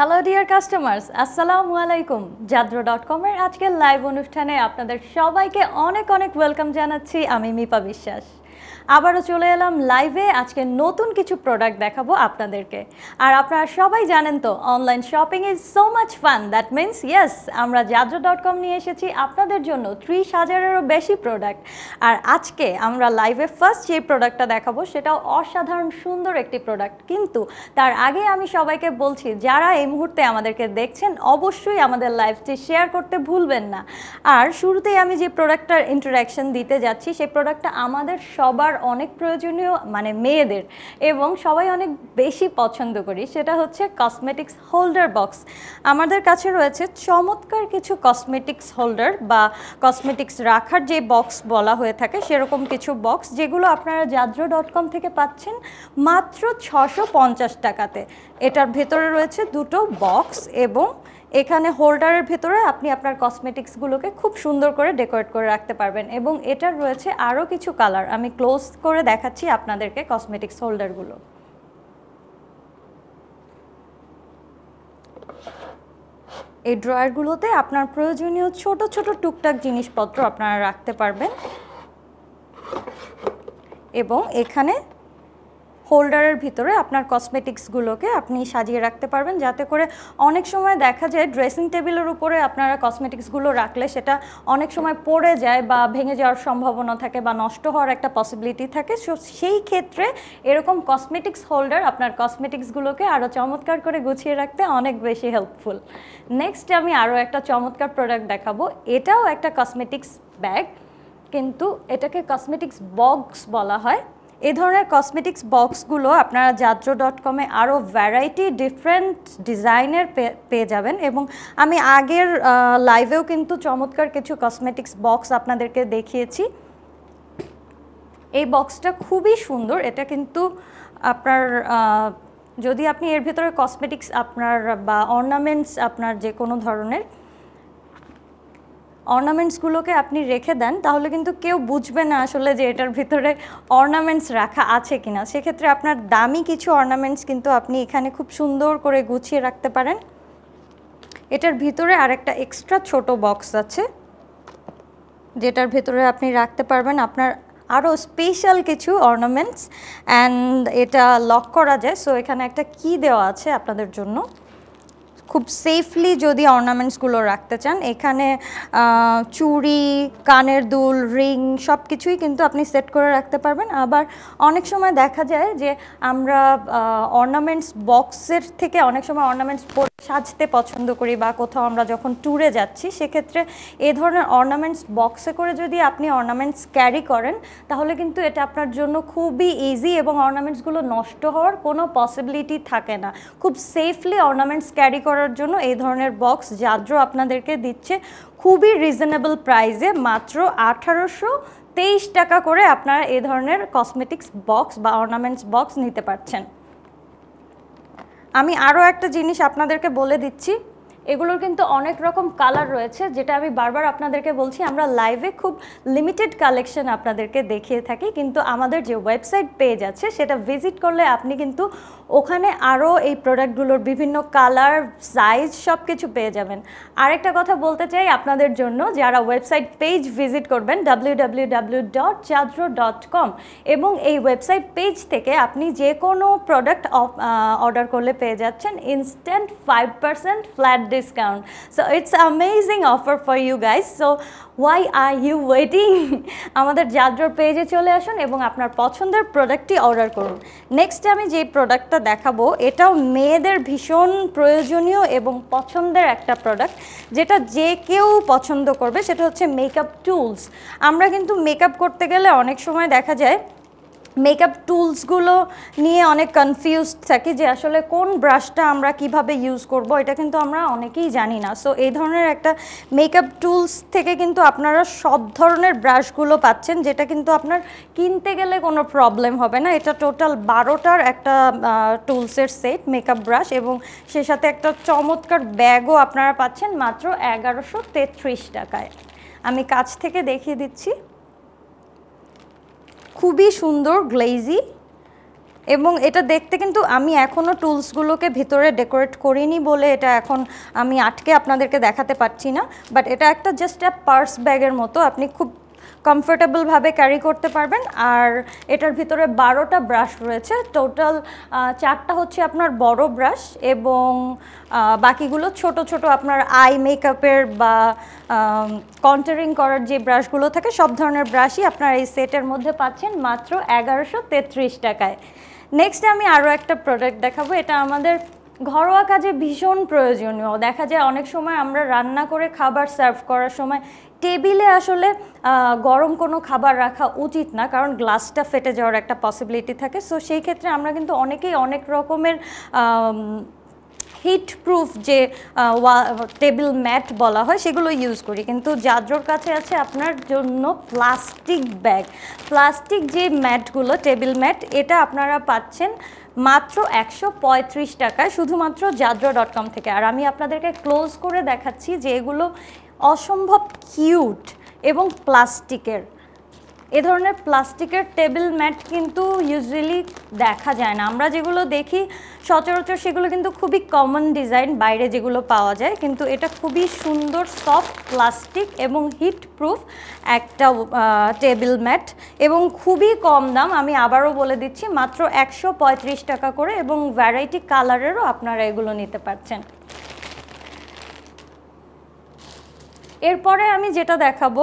hello dear customers আসসালামু আলাইকুম জাদ্রো dot কমের আজকের লাইভ অনুষ্ঠানে আপনাদের সবাইকে অনেক অনেক ওয়েলকাম জানাচ্ছি আমি মিপা বিশ্বাস আবারও চলে এলাম লাইভে আজকে নতুন কিছু প্রোডাক্ট দেখাবো আপনাদেরকে আর আপনারা সবাই জানেন তো online shopping is so much fun that means yes আমরা জাদ্রো ডট কম নিয়ে এসেছি আপনাদের জন্য ত্রিশ হাজারেরও বেশি প্রোডাক্ট আর আজকে আমরা লাইভে ফার্স্ট যে প্রোডাক্টটা দেখাবো সেটাও অসাধারণ সুন্দর একটি প্রোডাক্ট কিন্তু তার আগে আমি সবাইকে বলছি যারা এই মুহূর্তে আমাদেরকে দেখছেন অবশ্যই আমাদের লাইভটি শেয়ার করতে ভুলবেন না আর শুরুতেই আমি যে প্রোডাক্টটার ইন্টারাকশন দিতে যাচ্ছি সেই প্রোডাক্টটা আমাদের সবার অনেক প্রয়োজনীয় মানে মেয়েদের এবং সবাই অনেক বেশি পছন্দ করি সেটা হচ্ছে কসমেটিক্স হোল্ডার বক্স আমাদের কাছে রয়েছে চমৎকার কিছু কসমেটিক্স হোল্ডার বা কসমেটিক্স রাখার যে বক্স বলা হয়ে থাকে সেরকম কিছু বক্স যেগুলো আপনারা জাদ্রো ডট কম থেকে পাচ্ছেন মাত্র ছশো টাকাতে এটার ভেতরে রয়েছে দুটো বক্স এবং এখানে হোল্ডারের ভেতরে আপনি আপনার কসমেটিক্সগুলোকে খুব সুন্দর করে ডেকোরেট করে রাখতে পারবেন এবং এটার রয়েছে আরও কিছু কালার আমি ক্লোজ করে দেখাচ্ছি আপনাদেরকে কসমেটিক্স হোল্ডারগুলো এই ড্রয়ারগুলোতে আপনার প্রয়োজনীয় ছোট ছোট টুকটাক জিনিসপত্র আপনারা রাখতে পারবেন এবং এখানে হোল্ডারের ভিতরে আপনার কসমেটিক্সগুলোকে আপনি সাজিয়ে রাখতে পারবেন যাতে করে অনেক সময় দেখা যায় ড্রেসিং টেবিলের উপরে আপনারা কসমেটিক্সগুলো রাখলে সেটা অনেক সময় পড়ে যায় বা ভেঙে যাওয়ার সম্ভাবনা থাকে বা নষ্ট হওয়ার একটা পসিবিলিটি থাকে সো সেই ক্ষেত্রে এরকম কসমেটিক্স হোল্ডার আপনার কসমেটিক্সগুলোকে আরও চমৎকার করে গুছিয়ে রাখতে অনেক বেশি হেল্পফুল নেক্সট আমি আরও একটা চমৎকার প্রোডাক্ট দেখাবো এটাও একটা কসমেটিক্স ব্যাগ কিন্তু এটাকে কসমেটিক্স বক্স বলা হয় এই ধরনের কসমেটিক্স বক্সগুলো আপনারা যাত্রো ডট কমে আরও ভ্যারাইটি ডিফারেন্ট ডিজাইনের পেয়ে যাবেন এবং আমি আগের লাইভেও কিন্তু চমৎকার কিছু কসমেটিক্স বক্স আপনাদেরকে দেখিয়েছি এই বক্সটা খুবই সুন্দর এটা কিন্তু আপনার যদি আপনি এর ভিতরে কসমেটিক্স আপনার বা অর্নামেন্টস আপনার যে কোনো ধরনের অর্নামেন্টসগুলোকে আপনি রেখে দেন তাহলে কিন্তু কেউ বুঝবে না আসলে যে এটার ভিতরে অর্নামেন্টস রাখা আছে কি না সেক্ষেত্রে আপনার দামি কিছু অর্নামেন্টস কিন্তু আপনি এখানে খুব সুন্দর করে গুছিয়ে রাখতে পারেন এটার ভিতরে আরেকটা এক্সট্রা ছোট বক্স আছে যেটার ভিতরে আপনি রাখতে পারবেন আপনার আরও স্পেশাল কিছু অর্নামেন্টস অ্যান্ড এটা লক করা যায় সো এখানে একটা কি দেওয়া আছে আপনাদের জন্য খুব সেফলি যদি অর্নামেন্টসগুলো রাখতে চান এখানে চুরি কানের দুল রিং সব কিছুই কিন্তু আপনি সেট করে রাখতে পারবেন আবার অনেক সময় দেখা যায় যে আমরা অর্নামেন্টস বক্সের থেকে অনেক সময় অর্নামেন্টস সাজতে পছন্দ করি বা কোথাও আমরা যখন ট্যুরে যাচ্ছি সেক্ষেত্রে এ ধরনের অর্নামেন্টস বক্সে করে যদি আপনি অর্নামেন্টস ক্যারি করেন তাহলে কিন্তু এটা আপনার জন্য খুবই ইজি এবং অর্নামেন্টসগুলো নষ্ট হওয়ার কোনো পসিবিলিটি থাকে না খুব সেফলি অর্নামেন্টস ক্যারি করার করার জন্য এই ধরনের বক্স জাদ্র আপনাদেরকে দিচ্ছে খুবই রিজনেবল প্রাইসে মাত্র আঠারোশো তেইশ টাকা করে আপনারা এ ধরনের কসমেটিক্স বক্স বা অর্নামেন্টস বক্স নিতে পারছেন আমি আরও একটা জিনিস আপনাদেরকে বলে দিচ্ছি এগুলোর কিন্তু অনেক রকম কালার রয়েছে যেটা আমি বারবার আপনাদেরকে বলছি আমরা লাইভে খুব লিমিটেড কালেকশন আপনাদেরকে দেখিয়ে থাকি কিন্তু আমাদের যে ওয়েবসাইট পেজ আছে সেটা ভিজিট করলে আপনি কিন্তু ওখানে আরও এই প্রোডাক্টগুলোর বিভিন্ন কালার সাইজ সব কিছু পেয়ে যাবেন আরেকটা কথা বলতে চাই আপনাদের জন্য যারা ওয়েবসাইট পেজ ভিজিট করবেন ডাব্লিউ এবং এই ওয়েবসাইট পেজ থেকে আপনি যে কোনো প্রোডাক্ট অর্ডার করলে পেয়ে যাচ্ছেন instant five percent flat discount so it's amazing offer for you guys so why are you waiting আমাদের জাদ্রোর পেজে চলে আসুন এবং আপনার পছন্দের প্রোডাক্টটি অর্ডার করুন নেক্সট আমি যে প্রোডাক্টটা দেখাবো এটাও মেয়েদের ভীষণ প্রয়োজনীয় এবং পছন্দের একটা প্রোডাক্ট যেটা যে কেউ পছন্দ করবে সেটা হচ্ছে মেকআপ টুলস আমরা কিন্তু মেকআপ করতে গেলে অনেক সময় দেখা যায় মেকআপ টুলসগুলো নিয়ে অনেক কনফিউজড থাকি যে আসলে কোন ব্রাশটা আমরা কিভাবে ইউজ করব এটা কিন্তু আমরা অনেকেই জানি না সো এই ধরনের একটা মেকআপ টুলস থেকে কিন্তু আপনারা সব ধরনের ব্রাশগুলো পাচ্ছেন যেটা কিন্তু আপনার কিনতে গেলে কোনো প্রবলেম হবে না এটা টোটাল বারোটার একটা টুলসের সেট মেকআপ ব্রাশ এবং সে সাথে একটা চমৎকার ব্যাগও আপনারা পাচ্ছেন মাত্র এগারোশো টাকায় আমি কাছ থেকে দেখিয়ে দিচ্ছি খুবই সুন্দর গ্লেজি এবং এটা দেখতে কিন্তু আমি এখনও টুলসগুলোকে ভিতরে ডেকোরেট করিনি বলে এটা এখন আমি আটকে আপনাদেরকে দেখাতে পারছি না বাট এটা একটা জাস্ট পার্স ব্যাগের মতো আপনি খুব কমফোর্টেবলভাবে ক্যারি করতে পারবেন আর এটার ভিতরে বারোটা ব্রাশ রয়েছে টোটাল চারটা হচ্ছে আপনার বড় ব্রাশ এবং বাকিগুলো ছোট ছোট আপনার আই মেকআপের বা কন্টারিং করার যে ব্রাশগুলো থাকে সব ধরনের ব্রাশই আপনার এই সেটের মধ্যে পাচ্ছেন মাত্র এগারোশো টাকায় নেক্সট আমি আরও একটা প্রোডাক্ট দেখাবো এটা আমাদের ঘরোয়া কাজে ভীষণ প্রয়োজনীয় দেখা যায় অনেক সময় আমরা রান্না করে খাবার সার্ভ করার সময় টেবিলে আসলে গরম কোনো খাবার রাখা উচিত না কারণ গ্লাসটা ফেটে যাওয়ার একটা পসিবিলিটি থাকে সো সেই ক্ষেত্রে আমরা কিন্তু অনেকেই অনেক রকমের হিট প্রুফ যে টেবিল ম্যাট বলা হয় সেগুলো ইউজ করি কিন্তু যাদ্রোর কাছে আছে আপনার জন্য প্লাস্টিক ব্যাগ প্লাস্টিক যে ম্যাটগুলো টেবিল ম্যাট এটা আপনারা পাচ্ছেন মাত্র একশো পঁয়ত্রিশ টাকায় শুধুমাত্র জাদ্রা ডট কম থেকে আর আমি আপনাদেরকে ক্লোজ করে দেখাচ্ছি যে এগুলো অসম্ভব কিউট এবং প্লাস্টিকের এ ধরনের প্লাস্টিকের টেবিল ম্যাট কিন্তু ইউজুয়ালি দেখা যায় না আমরা যেগুলো দেখি সচরাচর সেগুলো কিন্তু খুবই কমন ডিজাইন বাইরে যেগুলো পাওয়া যায় কিন্তু এটা খুবই সুন্দর সফট প্লাস্টিক এবং হিট প্রুফ একটা টেবিল ম্যাট এবং খুবই কম দাম আমি আবারও বলে দিচ্ছি মাত্র একশো টাকা করে এবং ভ্যারাইটি কালারেরও আপনারা এগুলো নিতে পারছেন এরপরে আমি যেটা দেখাবো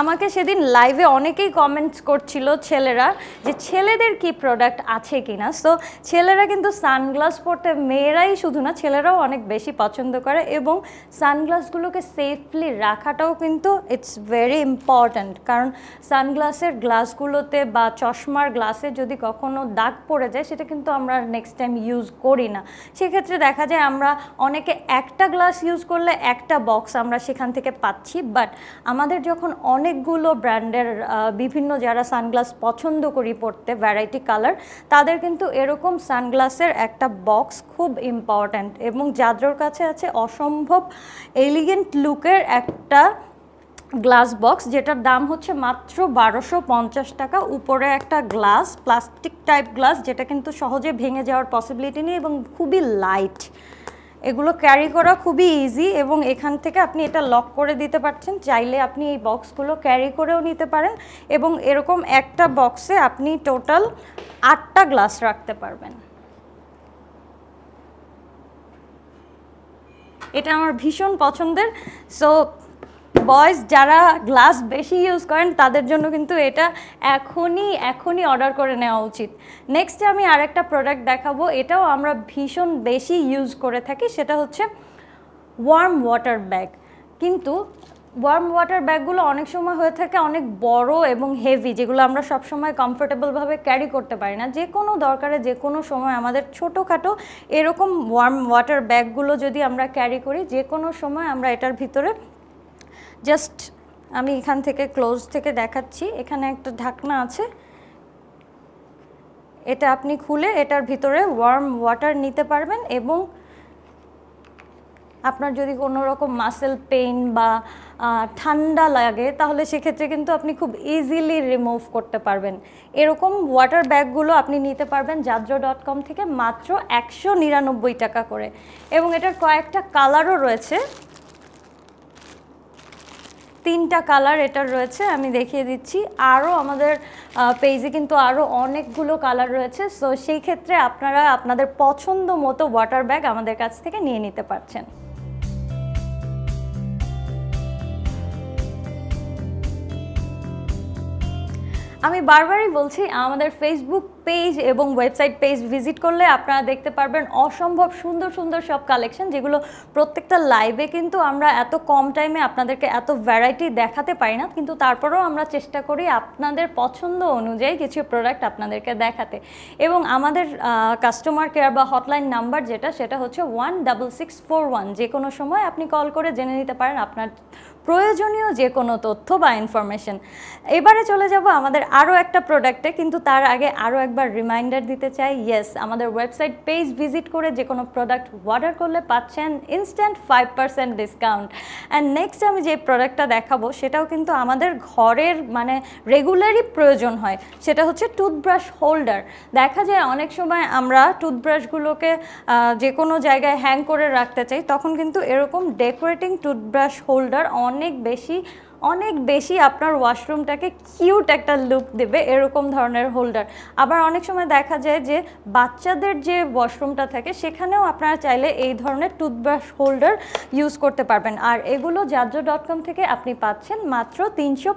আমাকে সেদিন লাইভে অনেকেই কমেন্টস করছিল ছেলেরা যে ছেলেদের কি প্রোডাক্ট আছে কি না সো ছেলেরা কিন্তু সানগ্লাস পরতে মেয়েরাই শুধু না ছেলেরাও অনেক বেশি পছন্দ করে এবং সানগ্লাসগুলোকে সেফলি রাখাটাও কিন্তু ইটস ভেরি ইম্পর্ট্যান্ট কারণ সানগ্লাসের গ্লাসগুলোতে বা চশমার গ্লাসে যদি কখনো দাগ পড়ে যায় সেটা কিন্তু আমরা নেক্সট টাইম ইউজ করি না সেক্ষেত্রে দেখা যায় আমরা অনেকে একটা গ্লাস ইউজ করলে একটা বক্স আমরা সেখান থেকে পাচ্ছি বাট আমাদের যখন অনেক অনেকগুলো ব্র্যান্ডের বিভিন্ন যারা সানগ্লাস পছন্দ করি পড়তে ভ্যারাইটি কালার তাদের কিন্তু এরকম সানগ্লাসের একটা বক্স খুব ইম্পর্ট্যান্ট এবং যাদের কাছে আছে অসম্ভব এলিগেন্ট লুকের একটা গ্লাস বক্স যেটার দাম হচ্ছে মাত্র বারোশো পঞ্চাশ টাকা উপরে একটা গ্লাস প্লাস্টিক টাইপ গ্লাস যেটা কিন্তু সহজে ভেঙে যাওয়ার পসিবিলিটি নেই এবং খুবই লাইট এগুলো ক্যারি করা খুবই ইজি এবং এখান থেকে আপনি এটা লক করে দিতে পারছেন চাইলে আপনি এই বক্সগুলো ক্যারি করেও নিতে পারেন এবং এরকম একটা বক্সে আপনি টোটাল আটটা গ্লাস রাখতে পারবেন এটা আমার ভীষণ পছন্দের সো বয়স যারা গ্লাস বেশি ইউজ করেন তাদের জন্য কিন্তু এটা এখনই এখনই অর্ডার করে নেওয়া উচিত নেক্সটে আমি আরেকটা প্রোডাক্ট দেখাবো এটাও আমরা ভীষণ বেশি ইউজ করে থাকি সেটা হচ্ছে ওয়ার্ম ওয়াটার ব্যাগ কিন্তু ওয়ার্ম ওয়াটার ব্যাগগুলো অনেক সময় হয়ে থাকে অনেক বড় এবং হেভি যেগুলো আমরা সবসময় কমফোর্টেবলভাবে ক্যারি করতে পারি না যে কোনো দরকারে যে কোনো সময় আমাদের ছোটোখাটো এরকম ওয়ার্ম ওয়াটার ব্যাগগুলো যদি আমরা ক্যারি করি যে কোনো সময় আমরা এটার ভিতরে জাস্ট আমি এখান থেকে ক্লোজ থেকে দেখাচ্ছি এখানে একটা ঢাকনা আছে এটা আপনি খুলে এটার ভিতরে ওয়ার্ম ওয়াটার নিতে পারবেন এবং আপনার যদি কোনো রকম মাসেল পেইন বা ঠান্ডা লাগে তাহলে সেক্ষেত্রে কিন্তু আপনি খুব ইজিলি রিমুভ করতে পারবেন এরকম ওয়াটার ব্যাগগুলো আপনি নিতে পারবেন জাদ্রো ডট কম থেকে মাত্র একশো নিরানব্বই টাকা করে এবং এটার কয়েকটা কালারও রয়েছে তিনটা কালার এটার রয়েছে আমি দেখিয়ে দিচ্ছি আরও আমাদের পেজে কিন্তু আরও অনেকগুলো কালার রয়েছে সো সেই ক্ষেত্রে আপনারা আপনাদের পছন্দ মতো ওয়াটার ব্যাগ আমাদের কাছ থেকে নিয়ে নিতে পারছেন আমি বারবারই বলছি আমাদের ফেসবুক পেজ এবং ওয়েবসাইট পেজ ভিজিট করলে আপনারা দেখতে পারবেন অসম্ভব সুন্দর সুন্দর সব কালেকশন যেগুলো প্রত্যেকটা লাইভে কিন্তু আমরা এত কম টাইমে আপনাদেরকে এত ভ্যারাইটি দেখাতে পারি না কিন্তু তারপরেও আমরা চেষ্টা করি আপনাদের পছন্দ অনুযায়ী কিছু প্রোডাক্ট আপনাদেরকে দেখাতে এবং আমাদের কাস্টমার কেয়ার বা হটলাইন নাম্বার যেটা সেটা হচ্ছে one double six four one যে কোনো সময় আপনি কল করে জেনে নিতে পারেন আপনার প্রয়োজনীয় যে কোনো তথ্য বা ইনফরমেশন এবারে চলে যাব আমাদের আরও একটা প্রোডাক্টে কিন্তু তার আগে আরও এক আরেকবার রিমাইন্ডার দিতে চাই ইয়েস আমাদের ওয়েবসাইট পেজ ভিজিট করে যে কোনো প্রোডাক্ট অর্ডার করলে পাচ্ছেন instant five percent discount and next আমি যে প্রোডাক্টটা দেখাবো সেটাও কিন্তু আমাদের ঘরের মানে রেগুলারই প্রয়োজন হয় সেটা হচ্ছে টুথব্রাশ হোল্ডার দেখা যায় অনেক সময় আমরা টুথব্রাশগুলোকে যে কোনো জায়গায় হ্যাং করে রাখতে চাই তখন কিন্তু এরকম ডেকোরেটিং টুথব্রাশ হোল্ডার অনেক বেশি অনেক বেশি আপনার ওয়াশরুমটাকে কিউট একটা লুক দেবে এরকম ধরনের হোল্ডার আবার অনেক সময় দেখা যায় যে বাচ্চাদের যে ওয়াশরুমটা থাকে সেখানেও আপনারা চাইলে এই ধরনের টুথব্রাশ হোল্ডার ইউজ করতে পারবেন আর এগুলো জাজো ডট কম থেকে আপনি পাচ্ছেন মাত্র তিনশো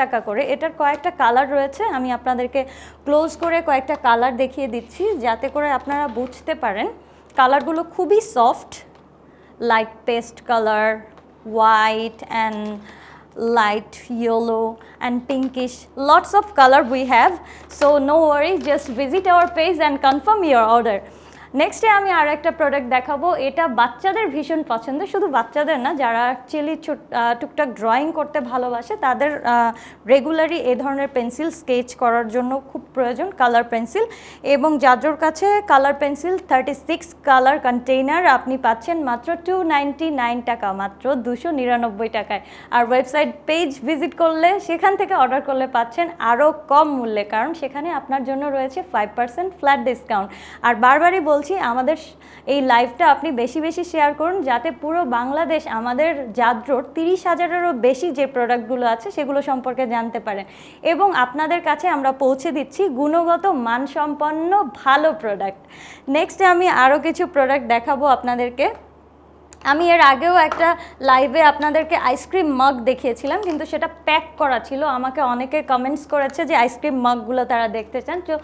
টাকা করে এটার কয়েকটা কালার রয়েছে আমি আপনাদেরকে ক্লোজ করে কয়েকটা কালার দেখিয়ে দিচ্ছি যাতে করে আপনারা বুঝতে পারেন কালারগুলো খুবই soft light pastel colour white and light yellow and pinkish lots of color we have so no worry just visit our page and confirm your order নেক্সটে আমি আর একটা প্রোডাক্ট দেখাবো এটা বাচ্চাদের ভীষণ পছন্দ শুধু বাচ্চাদের না যারা অ্যাকচুয়ালি টুকটাক ড্রয়িং করতে ভালোবাসে তাদের রেগুলারই এ ধরনের পেন্সিল স্কেচ করার জন্য খুব প্রয়োজন কালার পেন্সিল এবং যাদের কাছে colour pencil thirty six colour container আপনি পাচ্ছেন মাত্র টু টাকা মাত্র দুশো নিরানব্বই টাকায় আর ওয়েবসাইট পেজ ভিজিট করলে সেখান থেকে অর্ডার করলে পাচ্ছেন আরও কম মূল্যে কারণ সেখানে আপনার জন্য রয়েছে ফাইভ পার্সেন্ট ফ্ল্যাট ডিসকাউন্ট আর বারবারই বল বলছি আমাদের এই লাইভটা আপনি বেশি বেশি শেয়ার করুন যাতে পুরো বাংলাদেশ আমাদের যাত্রর তিরিশ হাজারেরও বেশি যে প্রোডাক্টগুলো আছে সেগুলো সম্পর্কে জানতে পারেন এবং আপনাদের কাছে আমরা পৌঁছে দিচ্ছি গুণগত মানসম্পন্ন ভালো প্রোডাক্ট নেক্সটে আমি আরও কিছু প্রোডাক্ট দেখাবো আপনাদেরকে আমি এর আগেও একটা লাইভে আপনাদেরকে আইসক্রিম মগ দেখিয়েছিলাম কিন্তু সেটা প্যাক করা ছিল আমাকে অনেকে কমেন্টস করেছে যে আইসক্রিম মগগুলো তারা দেখতে চান তো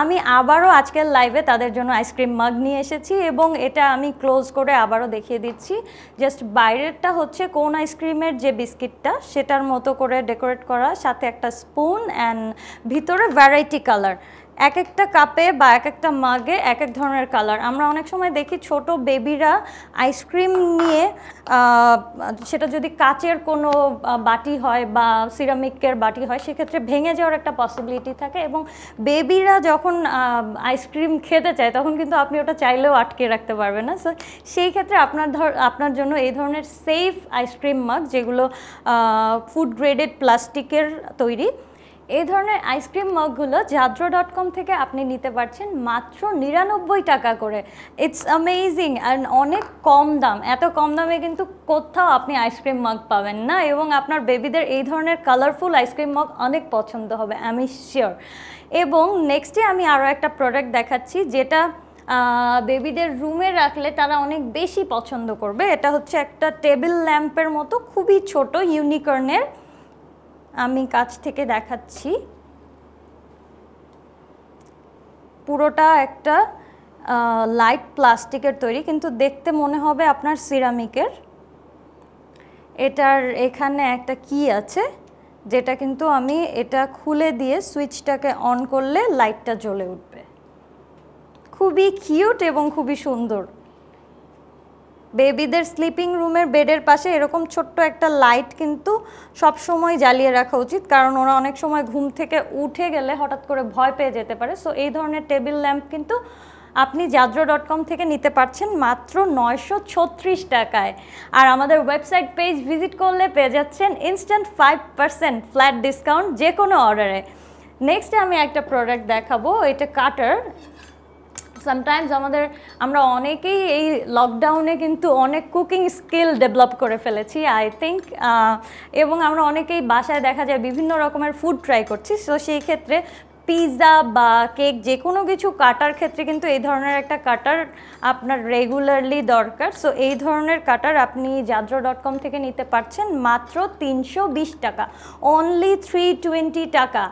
আমি আবারও আজকের লাইভে তাদের জন্য আইসক্রিম মগ নিয়ে এসেছি এবং এটা আমি ক্লোজ করে আবারও দেখিয়ে দিচ্ছি জাস্ট বাইরেরটা হচ্ছে কোন আইসক্রিমের যে বিস্কিটটা সেটার মতো করে ডেকোরেট করা সাথে একটা স্পুন অ্যান্ড ভিতরে ভ্যারাইটি কালার এক একটা কাপে বা এক একটা মাগে এক এক ধরনের কালার আমরা অনেক সময় দেখি ছোট বেবিরা আইসক্রিম নিয়ে সেটা যদি কাচের কোনো বাটি হয় বা সিরামিকের বাটি হয় সেক্ষেত্রে ভেঙে যাওয়ার একটা পসিবিলিটি থাকে এবং বেবিরা যখন আইসক্রিম খেতে চায় তখন কিন্তু আপনি ওটা চাইলেও আটকে রাখতে পারবেন না সো সেই ক্ষেত্রে আপনার ধর আপনার জন্য এই ধরনের সেফ আইসক্রিম মাগ যেগুলো ফুড গ্রেডেড প্লাস্টিকের তৈরি এই ধরনের আইসক্রিম মগগুলো জাদ্রো ডট কম থেকে আপনি নিতে পারছেন মাত্র নিরানব্বই টাকা করে ইটস অ্যামেজিং অ্যান্ড অনেক কম দাম এত কম দামে কিন্তু কোথাও আপনি আইসক্রিম মগ পাবেন না এবং আপনার বেবিদের এই ধরনের কালারফুল আইসক্রিম মগ অনেক পছন্দ হবে আমি শিওর এবং নেক্সটে আমি আরও একটা প্রোডাক্ট দেখাচ্ছি যেটা বেবিদের রুমে রাখলে তারা অনেক বেশি পছন্দ করবে এটা হচ্ছে একটা টেবিল ল্যাম্পের মতো খুবই ছোট ইউনিকর্নের আমি কাছ থেকে দেখাচ্ছি পুরোটা একটা লাইট প্লাস্টিকের তৈরি কিন্তু দেখতে মনে হবে আপনার সিরামিকের এটার এখানে একটা কি আছে যেটা কিন্তু আমি এটা খুলে দিয়ে সুইচটাকে অন করলে লাইটটা জ্বলে উঠবে খুবই কিউট এবং খুবই সুন্দর বেবিদের স্লিপিং রুমের বেডের পাশে এরকম ছোট্ট একটা লাইট কিন্তু সব সময় জ্বালিয়ে রাখা উচিত কারণ ওরা অনেক সময় ঘুম থেকে উঠে গেলে হঠাৎ করে ভয় পেয়ে যেতে পারে সো এই ধরনের টেবিল ল্যাম্প কিন্তু আপনি জাদ্রো ডট কম থেকে নিতে পারছেন মাত্র নয়শো ছত্রিশ টাকায় আর আমাদের ওয়েবসাইট পেজ ভিজিট করলে পেয়ে যাচ্ছেন instant five percent flat discount যে কোনো অর্ডারে নেক্সট আমি একটা প্রোডাক্ট দেখাবো এটা কাটার সামটাইমস আমাদের আমরা অনেকেই এই লকডাউনে কিন্তু অনেক কুকিং স্কিল ডেভেলপ করে ফেলেছি আই থিঙ্ক এবং আমরা অনেকেই বাসায় দেখা যায় বিভিন্ন রকমের ফুড ট্রাই করছি সো সেই ক্ষেত্রে পিৎজা বা কেক যে কোনো কিছু কাটার ক্ষেত্রে কিন্তু এই ধরনের একটা কাটার আপনার রেগুলারলি দরকার সো এই ধরনের কাটার আপনি জাদ্র ডট কম থেকে নিতে পারছেন মাত্র তিনশো টাকা অনলি থ্রি টোয়েন্টি টাকা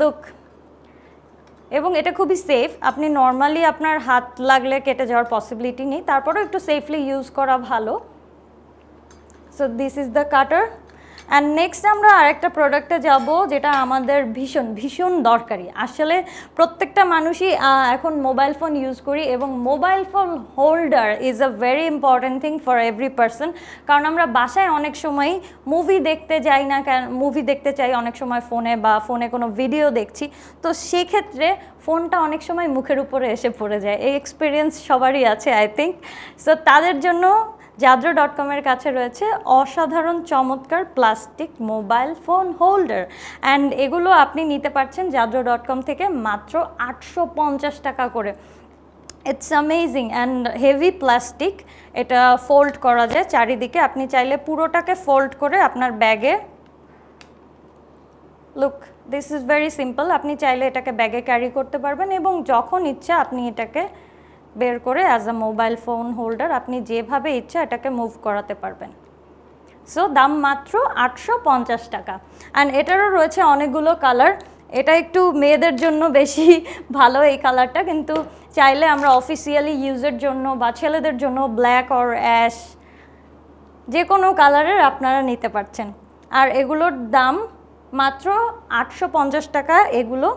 লুক এবং এটা খুবই সেফ আপনি নর্মালি আপনার হাত লাগলে কেটে যাওয়ার পসিবিলিটি নেই তারপরেও একটু সেফলি ইউজ করা ভালো so this is the cutter and next আমরা আরেকটা প্রোডাক্টে যাব যেটা আমাদের ভীষণ ভীষণ দরকারি আসলে প্রত্যেকটা মানুষই এখন মোবাইল ফোন ইউজ করি এবং mobile phone holder is a very important thing for every person কারণ আমরা বাসায় অনেক সময় মুভি দেখতে যাই না কেন মুভি দেখতে চাই অনেক সময় ফোনে বা ফোনে কোনো ভিডিও দেখছি তো সেক্ষেত্রে ফোনটা অনেক সময় মুখের উপরে এসে পড়ে যায় এই এক্সপিরিয়েন্স সবারই আছে আই থিঙ্ক সো তাদের জন্য জাদ্রো ডট কমের কাছে রয়েছে অসাধারণ চমৎকার plastic mobile phone holder and এগুলো আপনি নিতে পারছেন জাদ্রো ডট কম থেকে মাত্র আটশো টাকা করে it's amazing and heavy plastic এটা ফোল্ড করা যায় চারিদিকে আপনি চাইলে পুরোটাকে ফোল্ড করে আপনার ব্যাগে look this is very simple আপনি চাইলে এটাকে ব্যাগে ক্যারি করতে পারবেন এবং যখন ইচ্ছা আপনি এটাকে বের করে as a mobile phone holder আপনি যেভাবে ইচ্ছা এটাকে মুভ করাতে পারবেন সো দাম মাত্র আটশো টাকা অ্যান্ড এটারও রয়েছে অনেকগুলো কালার এটা একটু মেয়েদের জন্য বেশি ভালো এই কালারটা কিন্তু চাইলে আমরা অফিসিয়ালি ইউজের জন্য বা ছেলেদের জন্য ব্ল্যাক অর অ্যাশ যে কোনো কালারের আপনারা নিতে পারছেন আর এগুলোর দাম মাত্র আটশো টাকা এগুলো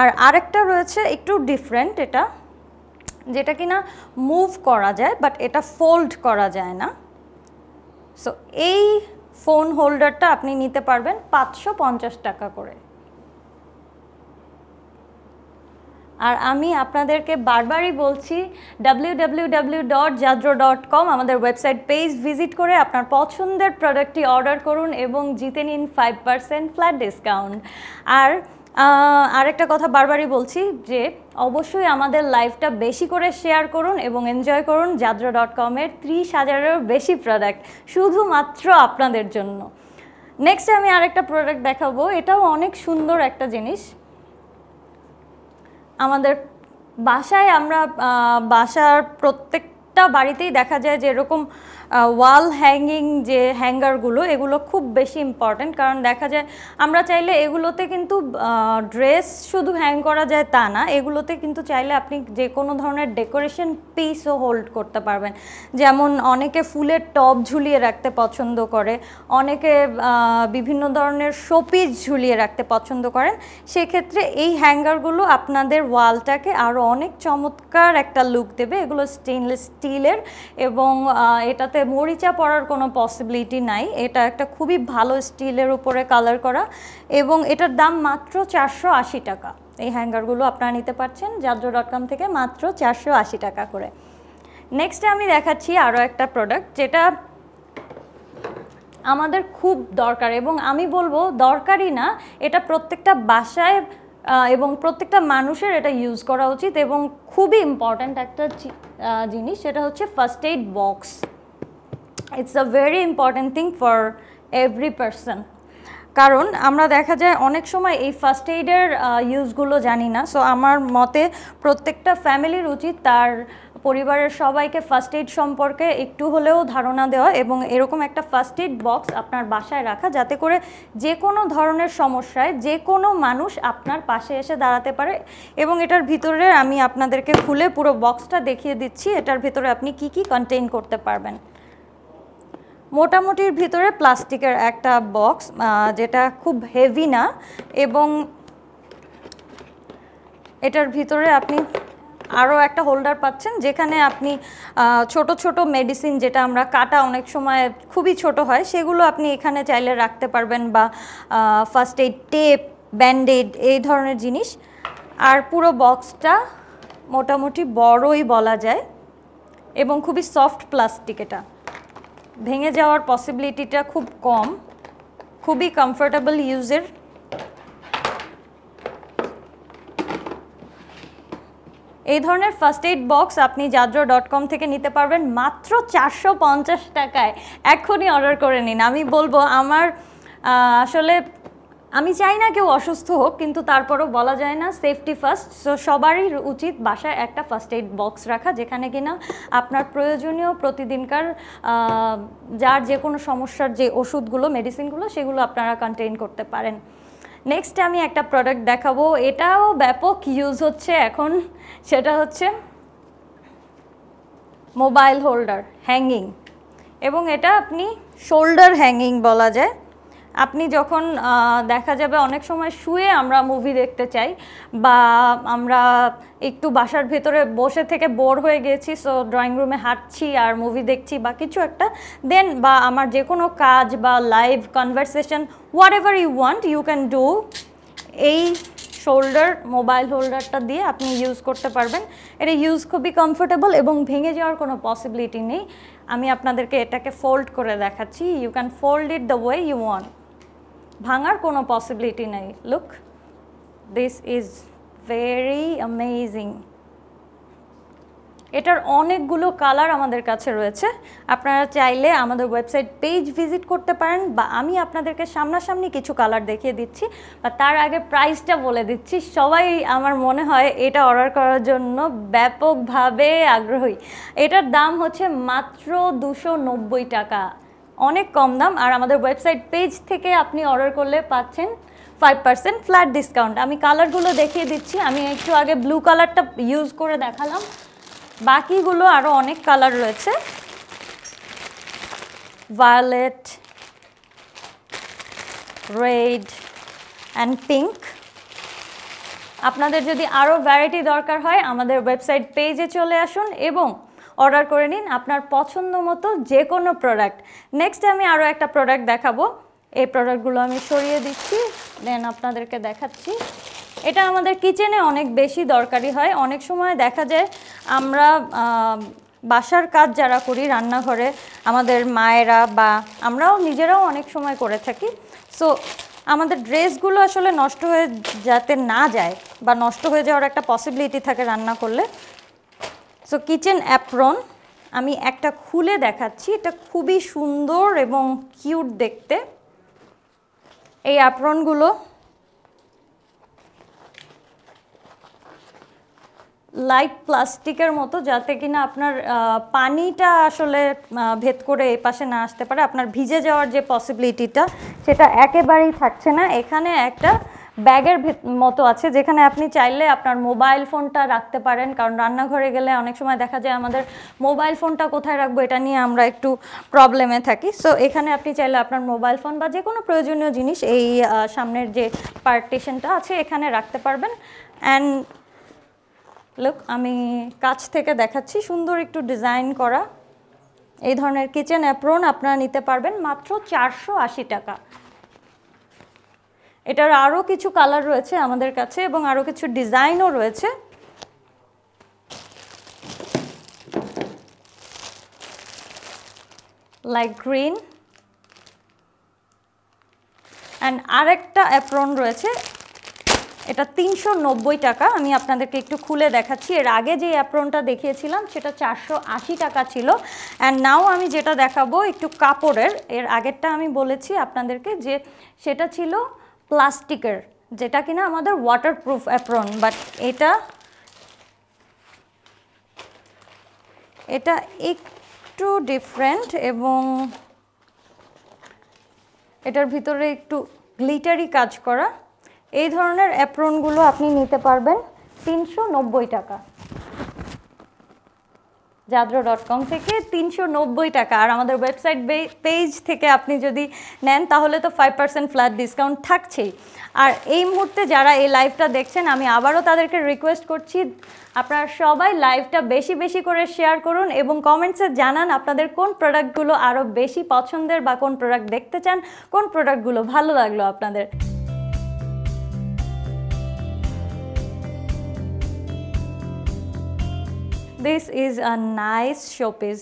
আর আরেকটা রয়েছে একটু ডিফারেন্ট এটা যেটা কি না মুভ করা যায় বাট এটা ফোল্ড করা যায় না সো এই ফোন হোল্ডারটা আপনি নিতে পারবেন পাঁচশো টাকা করে আর আমি আপনাদেরকে বারবারই বলছি ডাব্লিউ আমাদের ওয়েবসাইট পেজ ভিজিট করে আপনার পছন্দের প্রোডাক্টটি অর্ডার করুন এবং জিতে নিন ফাইভ পার্সেন্ট ফ্ল্যাট ডিসকাউন্ট আর আরেকটা কথা বারবারই বলছি যে অবশ্যই আমাদের লাইফটা বেশি করে শেয়ার করুন এবং এনজয় করুন যাদ্রা ডট কমের ত্রিশ হাজারেরও বেশি প্রোডাক্ট শুধুমাত্র আপনাদের জন্য নেক্সট আমি আরেকটা প্রোডাক্ট দেখাবো এটাও অনেক সুন্দর একটা জিনিস আমাদের বাসায় আমরা বাসার প্রত্যেকটা বাড়িতেই দেখা যায় যে এরকম ওয়াল হ্যাঙ্গিং যে হ্যাঙ্গারগুলো এগুলো খুব বেশি ইম্পর্ট্যান্ট কারণ দেখা যায় আমরা চাইলে এগুলোতে কিন্তু ড্রেস শুধু হ্যাং করা যায় তা না এগুলোতে কিন্তু চাইলে আপনি যে কোনো ধরনের ডেকোরেশন পিসও হোল্ড করতে পারবেন যেমন অনেকে ফুলের টপ ঝুলিয়ে রাখতে পছন্দ করে অনেকে বিভিন্ন ধরনের শোপিস ঝুলিয়ে রাখতে পছন্দ করেন সেক্ষেত্রে এই হ্যাঙ্গারগুলো আপনাদের ওয়ালটাকে আরও অনেক চমৎকার একটা লুক দেবে এগুলো স্টেনলেস স্টিলের এবং এটাতে সাথে মরিচা পড়ার কোনো পসিবিলিটি নাই এটা একটা খুবই ভালো স্টিলের উপরে কালার করা এবং এটার দাম মাত্র চারশো টাকা এই হ্যাঙ্গারগুলো আপনারা নিতে পারছেন জাদ্রো ডট কম থেকে মাত্র চারশো টাকা করে নেক্সটে আমি দেখাচ্ছি আরও একটা প্রোডাক্ট যেটা আমাদের খুব দরকার এবং আমি বলবো দরকারই না এটা প্রত্যেকটা বাসায় এবং প্রত্যেকটা মানুষের এটা ইউজ করা উচিত এবং খুবই ইম্পর্ট্যান্ট একটা জিনিস সেটা হচ্ছে first aid box it's a very important thing for every person কারণ আমরা দেখা যায় অনেক সময় এই ফার্স্ট এইডের ইউজগুলো জানি না সো আমার মতে প্রত্যেকটা ফ্যামিলির উচিত তার পরিবারের সবাইকে ফার্স্ট এইড সম্পর্কে একটু হলেও ধারণা দেওয়া এবং এরকম একটা ফার্স্ট এইড বক্স আপনার বাসায় রাখা যাতে করে যে কোনো ধরনের সমস্যায় যে কোনো মানুষ আপনার পাশে এসে দাঁড়াতে পারে এবং এটার ভিতরে আমি আপনাদেরকে খুলে পুরো বক্সটা দেখিয়ে দিচ্ছি এটার ভিতরে আপনি কি কি কন্টেন করতে পারবেন মোটামুটির ভিতরে প্লাস্টিকের একটা বক্স যেটা খুব হেভি না এবং এটার ভিতরে আপনি আরও একটা হোল্ডার পাচ্ছেন যেখানে আপনি ছোট ছোট মেডিসিন যেটা আমরা কাটা অনেক সময় খুবই ছোট হয় সেগুলো আপনি এখানে চাইলে রাখতে পারবেন বা ফার্স্ট এইড টেপ ব্যান্ডেড এই ধরনের জিনিস আর পুরো বক্সটা মোটামুটি বড়ই বলা যায় এবং খুবই সফট প্লাস্টিক এটা ভেঙে যাওয়ার পসিবিলিটিটা খুব কম খুবই কমফোর্টেবল ইউজের এই ধরনের ফার্স্ট এইড বক্স আপনি জাদ্র ডট কম থেকে নিতে পারবেন মাত্র চারশো টাকায় এখনই অর্ডার করে নিন আমি বলবো আমার আসলে আমি চাই না কেউ অসুস্থ হোক কিন্তু তারপরও বলা যায় না সেফটি ফার্স্ট সো সবারই উচিত বাসায় একটা ফার্স্ট এইড বক্স রাখা যেখানে কিনা আপনার প্রয়োজনীয় প্রতিদিনকার যার যে কোনো সমস্যার যে ওষুধগুলো মেডিসিনগুলো সেগুলো আপনারা কন্টেইন করতে পারেন নেক্সট আমি একটা প্রোডাক্ট দেখাবো এটাও ব্যাপক ইউজ হচ্ছে এখন সেটা হচ্ছে মোবাইল হোল্ডার হ্যাঙ্গিং এবং এটা আপনি শোল্ডার হ্যাঙ্গিং বলা যায় আপনি যখন দেখা যাবে অনেক সময় শুয়ে আমরা মুভি দেখতে চাই বা আমরা একটু বাসার ভেতরে বসে থেকে বোর হয়ে গেছি সো ড্রয়িং রুমে হাঁটছি আর মুভি দেখছি বা কিছু একটা দেন বা আমার যে কোনো কাজ বা live conversation whatever you want you can do এই শোল্ডার মোবাইল হোল্ডারটা দিয়ে আপনি ইউজ করতে পারবেন এটা ইউজ খুবই কমফোর্টেবল এবং ভেঙে যাওয়ার কোনো পসিবিলিটি নেই আমি আপনাদেরকে এটাকে ফোল্ড করে দেখাচ্ছি you can fold it the way you want ভাঙার কোনো পসিবিলিটি নেই look this is very amazing এটার অনেকগুলো কালার আমাদের কাছে রয়েছে আপনারা চাইলে আমাদের ওয়েবসাইট পেজ ভিজিট করতে পারেন বা আমি আপনাদেরকে সামনাসামনি কিছু কালার দেখিয়ে দিচ্ছি বা তার আগে প্রাইসটা বলে দিচ্ছি সবাই আমার মনে হয় এটা অর্ডার করার জন্য ব্যাপকভাবে আগ্রহী এটার দাম হচ্ছে মাত্র দুশো টাকা অনেক কম দাম আর আমাদের ওয়েবসাইট পেজ থেকে আপনি অর্ডার করলে পাচ্ছেন ফাইভ পার্সেন্ট ফ্ল্যাট ডিসকাউন্ট আমি কালারগুলো দেখিয়ে দিচ্ছি আমি একটু আগে ব্লু কালারটা ইউজ করে দেখালাম বাকিগুলো আরও অনেক কালার রয়েছে ভায়োলেট রেড অ্যান্ড পিঙ্ক আপনাদের যদি আরও ভ্যারাইটি দরকার হয় আমাদের ওয়েবসাইট পেজে চলে আসুন এবং অর্ডার করে নিন আপনার পছন্দ মতো যে কোনো প্রোডাক্ট নেক্সট আমি আরও একটা প্রোডাক্ট দেখাবো এই প্রোডাক্টগুলো আমি সরিয়ে দিচ্ছি দেন আপনাদেরকে দেখাচ্ছি এটা আমাদের কিচেনে অনেক বেশি দরকারি হয় অনেক সময় দেখা যায় আমরা বাসার কাজ যারা করি রান্নাঘরে আমাদের মায়েরা বা আমরাও নিজেরাও অনেক সময় করে থাকি সো আমাদের ড্রেসগুলো আসলে নষ্ট হয়ে যাতে না যায় বা নষ্ট হয়ে যাওয়ার একটা পসিবিলিটি থাকে রান্না করলে সো কিচেন অ্যাপ্রন আমি একটা খুলে দেখাচ্ছি এটা খুবই সুন্দর এবং কিউট দেখতে এই অ্যাপ্রনগুলো লাইট প্লাস্টিকের মতো যাতে কিনা আপনার পানিটা আসলে ভেদ করে এ পাশে না আসতে পারে আপনার ভিজে যাওয়ার যে পসিবিলিটিটা সেটা একেবারেই থাকছে না এখানে একটা ব্যাগের মতো আছে যেখানে আপনি চাইলে আপনার মোবাইল ফোনটা রাখতে পারেন কারণ রান্নাঘরে গেলে অনেক সময় দেখা যায় আমাদের মোবাইল ফোনটা কোথায় রাখবো এটা নিয়ে আমরা একটু প্রবলেমে থাকি সো এখানে আপনি চাইলে আপনার মোবাইল ফোন বা যে কোনো প্রয়োজনীয় জিনিস এই সামনের যে পার্টিশনটা আছে এখানে রাখতে পারবেন অ্যান্ড লুক আমি কাছ থেকে দেখাচ্ছি সুন্দর একটু ডিজাইন করা এই ধরনের কিচেন অ্যাপ্রন আপনারা নিতে পারবেন মাত্র চারশো টাকা এটার আরও কিছু কালার রয়েছে আমাদের কাছে এবং আরও কিছু ডিজাইনও রয়েছে লাইক গ্রিন অ্যান্ড আরেকটা অ্যাপ্রন রয়েছে এটা তিনশো টাকা আমি আপনাদেরকে একটু খুলে দেখাচ্ছি এর আগে যে অ্যাপ্রনটা দেখিয়েছিলাম সেটা চারশো টাকা ছিল অ্যান্ড নাও আমি যেটা দেখাবো একটু কাপড়ের এর আগেরটা আমি বলেছি আপনাদেরকে যে সেটা ছিল প্লাস্টিকের যেটা কিনা আমাদের ওয়াটারপ্রুফ অ্যাপ্রন বাট এটা এটা একটু ডিফারেন্ট এবং এটার ভিতরে একটু গ্লিটারি কাজ করা এই ধরনের অ্যাপ্রনগুলো আপনি নিতে পারবেন তিনশো টাকা জাদ্রো ডট কম থেকে তিনশো টাকা আর আমাদের ওয়েবসাইট পেজ থেকে আপনি যদি নেন তাহলে তো ফাইভ পার্সেন্ট ফ্ল্যাট ডিসকাউন্ট থাকছেই আর এই মুহূর্তে যারা এই লাইভটা দেখছেন আমি আবারও তাদেরকে রিকোয়েস্ট করছি আপনারা সবাই লাইভটা বেশি বেশি করে শেয়ার করুন এবং কমেন্টসে জানান আপনাদের কোন প্রোডাক্টগুলো আরও বেশি পছন্দের বা কোন প্রোডাক্ট দেখতে চান কোন প্রোডাক্টগুলো ভালো লাগলো আপনাদের this is a nice showpiece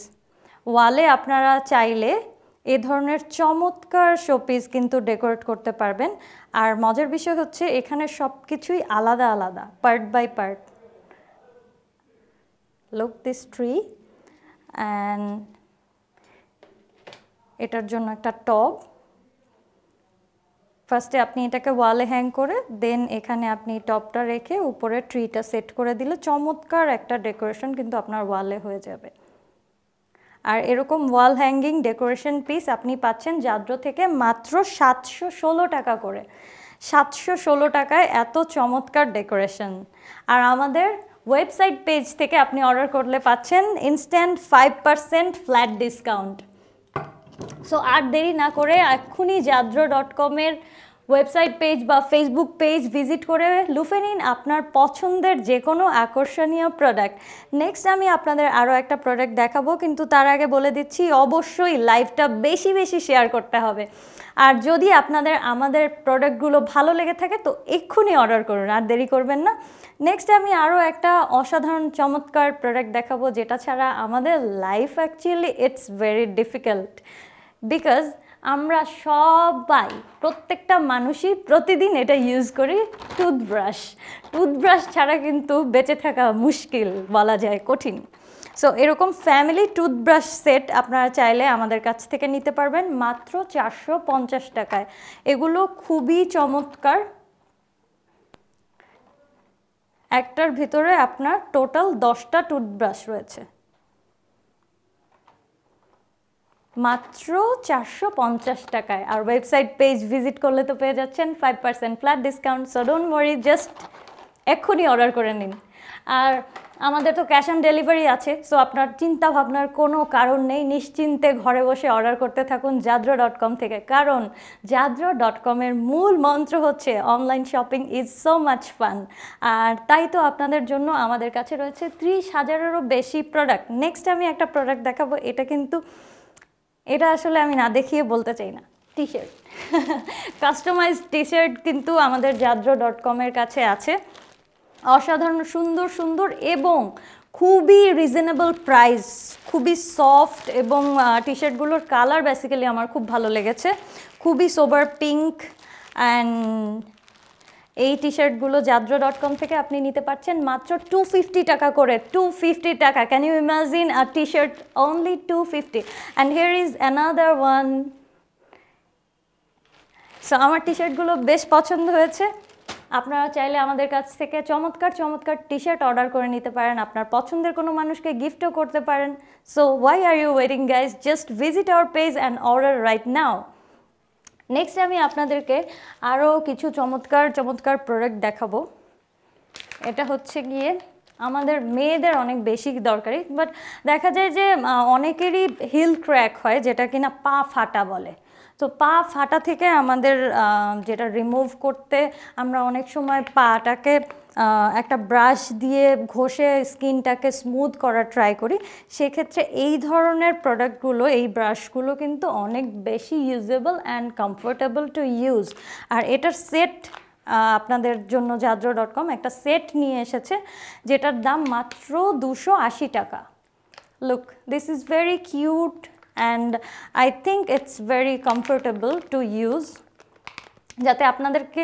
ওয়ালে আপনারা চাইলে এ ধরনের চমৎকার শোপিস কিন্তু ডেকোরেট করতে পারবেন আর মজার বিষয় হচ্ছে এখানে সব কিছুই আলাদা আলাদা part by part look this tree and এটার জন্য একটা টব ফার্স্টে আপনি এটাকে ওয়ালে হ্যাং করে দেন এখানে আপনি টপটা রেখে উপরে ট্রিটা সেট করে দিলে চমৎকার একটা ডেকোরেশন কিন্তু আপনার ওয়ালে হয়ে যাবে আর এরকম ওয়াল হ্যাঙ্গিং ডেকোরেশন পিস আপনি পাচ্ছেন যাদ্র থেকে মাত্র সাতশো ষোলো টাকা করে সাতশো ষোলো টাকায় এত চমৎকার ডেকোরেশন আর আমাদের ওয়েবসাইট পেজ থেকে আপনি অর্ডার করলে পাচ্ছেন instant five percent flat discount so আর দেরি না করে এক্ষুনি জাদ্রা ডট কমের ওয়েবসাইট পেজ বা ফেসবুক পেজ ভিজিট করে লুফে নিন আপনার পছন্দের যে কোনো আকর্ষণীয় প্রোডাক্ট নেক্সট আমি আপনাদের আরও একটা প্রোডাক্ট দেখাবো কিন্তু তার আগে বলে দিচ্ছি অবশ্যই লাইভটা বেশি বেশি শেয়ার করতে হবে আর যদি আপনাদের আমাদের প্রোডাক্টগুলো ভালো লেগে থাকে তো এক্ষুনি অর্ডার করুন আর দেরি করবেন না নেক্সট আমি আরও একটা অসাধারণ চমৎকার প্রোডাক্ট দেখাবো যেটা ছাড়া আমাদের life actually it's very difficult because আমরা সবাই প্রত্যেকটা মানুষই প্রতিদিন এটা ইউজ করি টুথব্রাশ টুথব্রাশ ছাড়া কিন্তু বেঁচে থাকা মুশকিল বলা যায় কঠিন সো এরকম ফ্যামিলি টুথব্রাশ সেট আপনারা চাইলে আমাদের কাছ থেকে নিতে পারবেন মাত্র চারশো পঞ্চাশ টাকায় এগুলো খুবই চমৎকার একটার ভিতরে আপনার টোটাল দশটা টুথব্রাশ রয়েছে মাত্র চারশো পঞ্চাশ টাকায় আর ওয়েবসাইট পেজ ভিজিট করলে তো পেয়ে যাচ্ছেন five percent flat discount so don't worry just এক্ষুনি অর্ডার করে নিন আর আমাদের তো ক্যাশ অন ডেলিভারি আছে সো আপনার চিন্তা ভাবনার কোনো কারণ নেই নিশ্চিন্তে ঘরে বসে অর্ডার করতে থাকুন জাদ্র ডট কম থেকে কারণ জাদ্র ডট কমের মূল মন্ত্র হচ্ছে online shopping is so much fun আর তাই তো আপনাদের জন্য আমাদের কাছে রয়েছে ত্রিশ হাজারেরও বেশি প্রোডাক্ট নেক্সট আমি একটা প্রোডাক্ট দেখাবো এটা কিন্তু এটা আসলে আমি না দেখিয়ে বলতে চাই না T shirt customise T shirt কিন্তু আমাদের জাদ্র ডট কমের কাছে আছে অসাধারণ সুন্দর সুন্দর এবং খুবই রিজনেবল প্রাইস খুবই সফট এবং টি শার্টগুলোর কালার বেসিক্যালি আমার খুব ভালো লেগেছে খুবই সোবার পিঙ্ক অ্যান্ড এই টি শার্টগুলো জাদ্রো ডট কম থেকে আপনি নিতে পারছেন মাত্র টু ফিফটি টাকা করে টু ফিফটি টাকা can you imagine a T shirt only two fifty and here is another one so আমার টি শার্টগুলো বেশ পছন্দ হয়েছে আপনারা চাইলে আমাদের কাছ থেকে চমৎকার চমৎকার টি শার্ট অর্ডার করে নিতে পারেন আপনার পছন্দের কোনো মানুষকে গিফটও করতে পারেন so why are you waiting guys just visit our page and order right now next আমি আপনাদেরকে আরও কিছু চমৎকার চমৎকার প্রোডাক্ট দেখাবো এটা হচ্ছে গিয়ে আমাদের মেয়েদের অনেক বেশি দরকারি বাট দেখা যায় যে অনেকেরই হিল ক্র্যাক হয় যেটা কিনা পা ফাটা বলে তো পা ফাটা থেকে আমাদের যেটা রিমুভ করতে আমরা অনেক সময় পাটাকে একটা ব্রাশ দিয়ে ঘষে স্কিনটাকে স্মুথ করার ট্রাই করি সেক্ষেত্রে এই ধরনের প্রোডাক্টগুলো এই ব্রাশগুলো কিন্তু অনেক বেশি usable and comfortable to use আর এটার সেট আপনাদের জন্য জাদ্র ডট কম একটা সেট নিয়ে এসেছে যেটার দাম মাত্র দুশো আশি টাকা look this is very cute and I think it's very comfortable to use যাতে আপনাদেরকে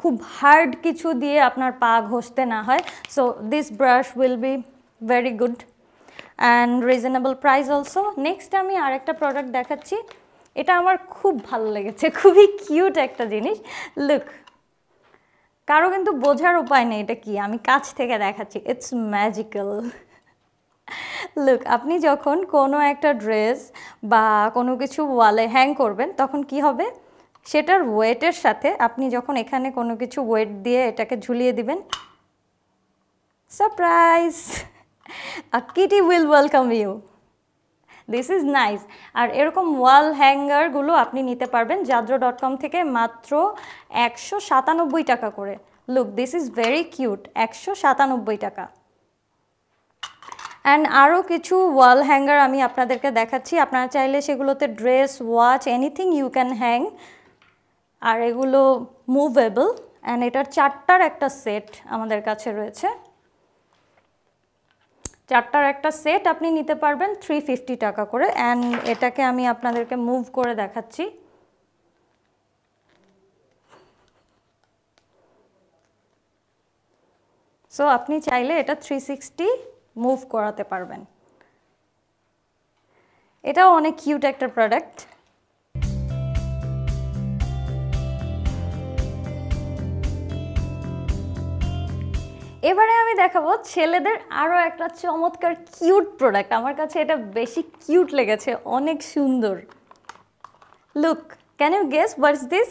খুব হার্ড কিছু দিয়ে আপনার পা ঘষতে না হয় so this brush will be very good and reasonable price also next আমি আরেকটা প্রোডাক্ট দেখাচ্ছি এটা আমার খুব ভালো লেগেছে খুবই কিউট একটা জিনিস লুক কারো কিন্তু বোঝার উপায় নেই এটা কি আমি কাছ থেকে দেখাচ্ছি ইটস ম্যাজিক্যাল লুক আপনি যখন কোনো একটা ড্রেস বা কোনো কিছু ওয়ালে হ্যাং করবেন তখন কি হবে সেটার ওয়েটের সাথে আপনি যখন এখানে কোনো কিছু ওয়েট দিয়ে এটাকে ঝুলিয়ে দিবেন surprise a kitty will welcome you this is nice আর এরকম ওয়াল হ্যাঙ্গারগুলো আপনি নিতে পারবেন জাদ্রো ডট কম থেকে মাত্র একশো সাতানব্বই টাকা করে look this is very cute একশো সাতানব্বই টাকা অ্যান্ড আরও কিছু ওয়াল হ্যাঙ্গার আমি আপনাদেরকে দেখাচ্ছি আপনারা চাইলে সেগুলোতে dress watch anything you can hang আর এগুলো মুভেবল অ্যান্ড এটার চারটার একটা সেট আমাদের কাছে রয়েছে চারটার একটা সেট আপনি নিতে পারবেন থ্রি ফিফটি টাকা করে অ্যান্ড এটাকে আমি আপনাদেরকে মুভ করে দেখাচ্ছি সো আপনি চাইলে এটা থ্রি সিক্সটি মুভ করাতে পারবেন এটাও অনেক কিউট একটা প্রোডাক্ট এবারে আমি দেখাবো ছেলেদের আরও একটা চমৎকার কিউট প্রোডাক্ট আমার কাছে এটা বেশি কিউট লেগেছে অনেক সুন্দর look can you guess what's this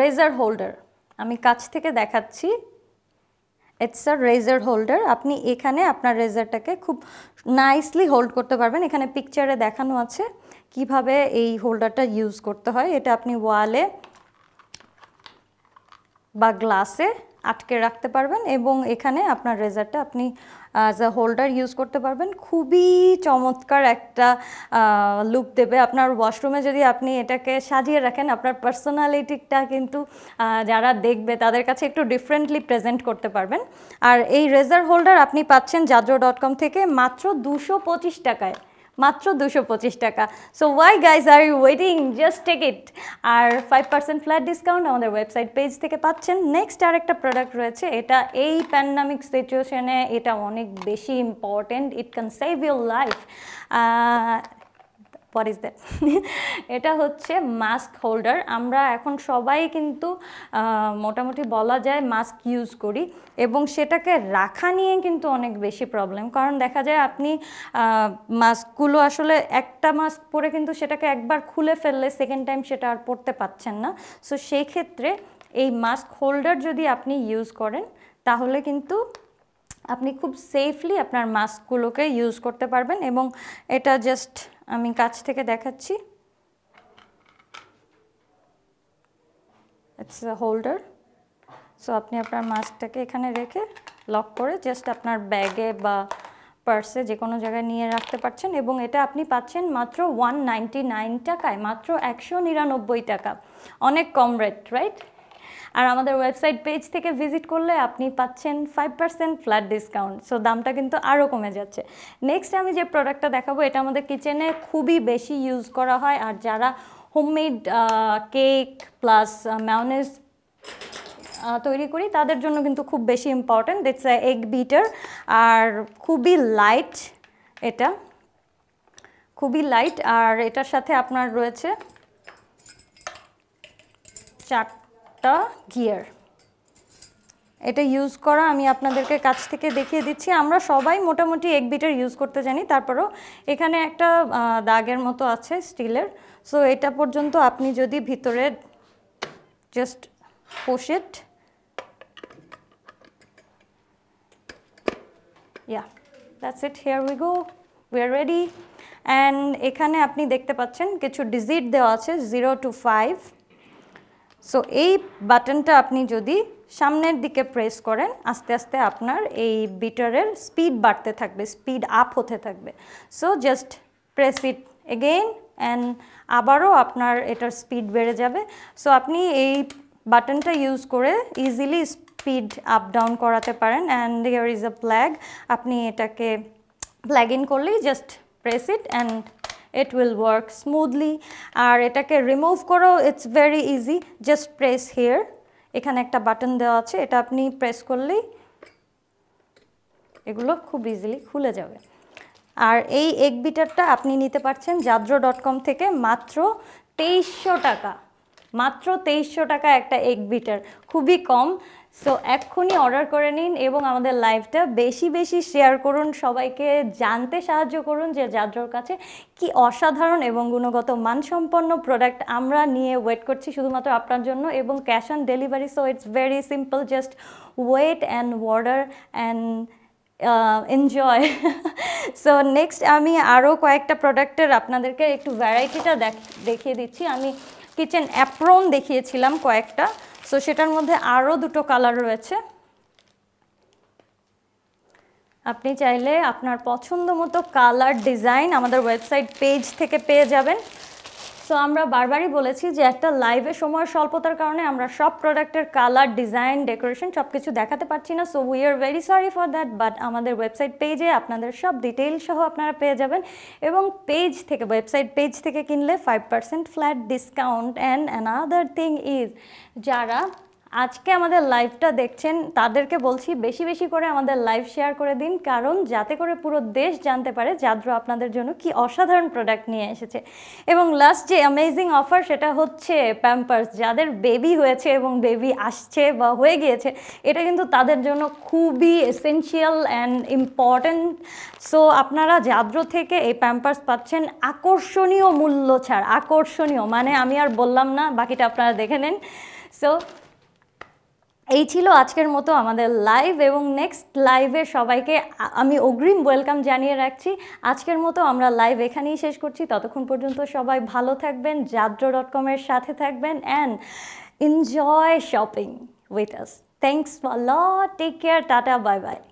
razor holder আমি কাছ থেকে দেখাচ্ছি ইটস আ রেজার হোল্ডার আপনি এখানে আপনার রেজারটাকে খুব নাইসলি হোল্ড করতে পারবেন এখানে পিকচারে দেখানো আছে কিভাবে এই হোল্ডারটা ইউজ করতে হয় এটা আপনি ওয়ালে বা গ্লাসে আটকে রাখতে পারবেন এবং এখানে আপনার রেজারটা আপনি অ্যাজ আ হোল্ডার ইউজ করতে পারবেন খুবই চমৎকার একটা লুক দেবে আপনার ওয়াশরুমে যদি আপনি এটাকে সাজিয়ে রাখেন আপনার পার্সোনালিটিটা কিন্তু যারা দেখবে তাদের কাছে একটু ডিফারেন্টলি প্রেজেন্ট করতে পারবেন আর এই রেজার হোল্ডার আপনি পাচ্ছেন জাজো ডট কম থেকে মাত্র দুশো টাকায় মাত্র দুশো পঁচিশ টাকা so why guys are you waiting just take it আর ফাইভ পার্সেন্ট ফ্ল্যাট ডিসকাউন্ট আমাদের ওয়েবসাইট পেজ থেকে পাচ্ছেন নেক্সট আর একটা প্রোডাক্ট রয়েছে এটা এই প্যান্ডামিক সিচুয়েশনে এটা অনেক বেশি important it can save your life what is that এটা হচ্ছে মাস্ক হোল্ডার আমরা এখন সবাই কিন্তু মোটামুটি বলা যায় মাস্ক ইউজ করি এবং সেটাকে রাখা নিয়ে কিন্তু অনেক বেশি প্রবলেম কারণ দেখা যায় আপনি মাস্কগুলো আসলে একটা মাস্ক পরে কিন্তু সেটাকে একবার খুলে ফেললে সেকেন্ড টাইম সেটা আর পরতে পাচ্ছেন না সো সেই ক্ষেত্রে এই মাস্ক হোল্ডার যদি আপনি ইউজ করেন তাহলে কিন্তু আপনি খুব সেফলি আপনার মাস্কগুলোকে ইউজ করতে পারবেন এবং এটা জাস্ট আমি কাছ থেকে দেখাচ্ছি ইটস আ হোল্ডার সো আপনি আপনার মাস্কটাকে এখানে রেখে লক করে জাস্ট আপনার ব্যাগে বা পার্সে যে কোনো জায়গায় নিয়ে রাখতে পারছেন এবং এটা আপনি পাচ্ছেন মাত্র ওয়ান টাকায় মাত্র একশো টাকা অনেক কম রেট রাইট আর আমাদের ওয়েবসাইট পেজ থেকে ভিজিট করলে আপনি পাচ্ছেন five percent flat discount so দামটা কিন্তু আরও কমে যাচ্ছে নেক্সট আমি যে প্রোডাক্টটা দেখাবো এটা আমাদের কিচেনে খুবই বেশি ইউজ করা হয় আর যারা হোমমেড কেক প্লাস ম্যাওনেস তৈরি করি তাদের জন্য কিন্তু খুব বেশি ইম্পর্ট্যান্ট ইটস এগ বিটার আর খুবই লাইট এটা খুবই লাইট আর এটার সাথে আপনার রয়েছে চার একটা গিয়ার এটা ইউজ করা আমি আপনাদেরকে কাছ থেকে দেখিয়ে দিচ্ছি আমরা সবাই মোটামুটি এক বিটার ইউজ করতে জানি তারপরেও এখানে একটা দাগের মতো আছে স্টিলের সো এটা পর্যন্ত আপনি যদি ভিতরে জাস্ট পোশেট yeah that's it here we go we are ready and এখানে আপনি দেখতে পাচ্ছেন কিছু ডিজিট দেওয়া আছে জিরো টু ফাইভ সো এই বাটনটা আপনি যদি সামনের দিকে প্রেস করেন আস্তে আস্তে আপনার এই বিটারের স্পিড বাড়তে থাকবে স্পিড আপ হতে থাকবে so just press it again and আবারও আপনার এটার স্পিড বেড়ে যাবে সো আপনি এই বাটনটা ইউজ করে ইজিলি স্পিড আপ ডাউন করাতে পারেন and there is a plug আপনি এটাকে প্ল্যাগ ইন করলেই just press it and it will work smoothly আর এটাকে রিমুভ করো it's very easy just press here এখানে একটা বাটন দেওয়া আছে এটা আপনি প্রেস করলেই এগুলো খুব ইজিলি খুলে যাবে আর এই এগ বিটারটা আপনি নিতে পারছেন জাদ্রো ডট কম থেকে মাত্র তেইশশো টাকা মাত্র তেইশশো টাকা একটা এগ বিটার খুবই কম সো এক্ষুনি অর্ডার করে নিন এবং আমাদের লাইভটা বেশি বেশি শেয়ার করুন সবাইকে জানতে সাহায্য করুন যে যাদ্রর কাছে কি অসাধারণ এবং গুণগত মানসম্পন্ন প্রোডাক্ট আমরা নিয়ে ওয়েট করছি শুধুমাত্র আপনার জন্য এবং cash on delivery so it's very simple just wait and order and enjoy so next আমি আরও কয়েকটা প্রোডাক্টের আপনাদেরকে একটু ভ্যারাইটিটা দেখিয়ে দিচ্ছি আমি কিচেন অ্যাপ্রোন দেখিয়েছিলাম কয়েকটা সো সেটার মধ্যে আরও দুটো কালার রয়েছে আপনি চাইলে আপনার পছন্দ মতো কালার ডিজাইন আমাদের ওয়েবসাইট পেজ থেকে পেয়ে যাবেন সো আমরা বারবারই বলেছি যে একটা লাইভে সময় স্বল্পতার কারণে আমরা সব প্রোডাক্টের কালার ডিজাইন ডেকোরেশন সব কিছু দেখাতে পারছি না so we are very sorry for that but আমাদের ওয়েবসাইট পেজে আপনাদের সব ডিটেইল সহ আপনারা পেয়ে যাবেন এবং পেজ থেকে ওয়েবসাইট পেজ থেকে কিনলে five percent flat discount and another thing is যারা আজকে আমাদের লাইভটা দেখছেন তাদেরকে বলছি বেশি বেশি করে আমাদের লাইভ শেয়ার করে দিন কারণ যাতে করে পুরো দেশ জানতে পারে জাদ্র আপনাদের জন্য কি অসাধারণ প্রোডাক্ট নিয়ে এসেছে এবং লাস্ট যে অ্যামেজিং অফার সেটা হচ্ছে প্যাম্পার্স যাদের বেবি হয়েছে এবং বেবি আসছে বা হয়ে গিয়েছে এটা কিন্তু তাদের জন্য খুবই এসেন্সিয়াল অ্যান্ড ইম্পর্ট্যান্ট সো আপনারা জাদ্র থেকে এই প্যাম্পার্স পাচ্ছেন আকর্ষণীয় মূল্য ছাড় আকর্ষণীয় মানে আমি আর বললাম না বাকিটা আপনারা দেখে নেন সো এই ছিল আজকের মতো আমাদের লাইভ এবং নেক্সট লাইভে সবাইকে আমি অগ্রিম ওয়েলকাম জানিয়ে রাখছি আজকের মতো আমরা লাইভ এখানেই শেষ করছি ততক্ষণ পর্যন্ত সবাই ভালো থাকবেন জাদ্র ডট কমের সাথে থাকবেন and enjoy shopping with us thanks for all take care tata bye by